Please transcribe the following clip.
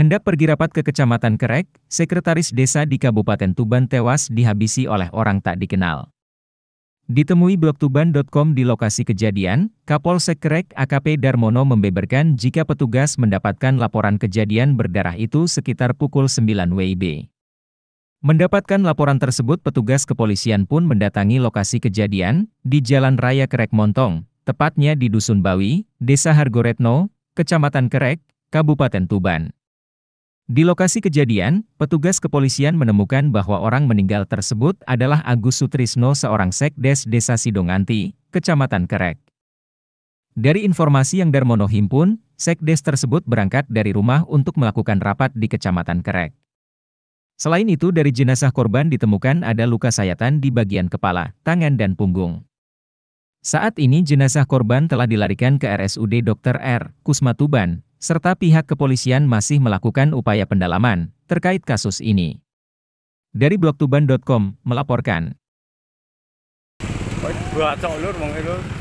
hendak pergi rapat ke Kecamatan Kerek, sekretaris desa di Kabupaten Tuban tewas dihabisi oleh orang tak dikenal. Ditemui blogtuban.com di lokasi kejadian, Kapolsek Kerek AKP Darmono membeberkan jika petugas mendapatkan laporan kejadian berdarah itu sekitar pukul 9 WIB. Mendapatkan laporan tersebut petugas kepolisian pun mendatangi lokasi kejadian, di Jalan Raya Kerek Montong, tepatnya di Dusun Bawi, Desa Hargoretno, Kecamatan Kerek, Kabupaten Tuban. Di lokasi kejadian, petugas kepolisian menemukan bahwa orang meninggal tersebut adalah Agus Sutrisno seorang sekdes Desa Sidonganti, Kecamatan Kerek. Dari informasi yang Darmono himpun, sekdes tersebut berangkat dari rumah untuk melakukan rapat di Kecamatan Kerek. Selain itu dari jenazah korban ditemukan ada luka sayatan di bagian kepala, tangan dan punggung. Saat ini jenazah korban telah dilarikan ke RSUD Dr. R. Kusmatuban serta pihak kepolisian masih melakukan upaya pendalaman terkait kasus ini. Dari blogtuban.com melaporkan. Bacok lur mong lur.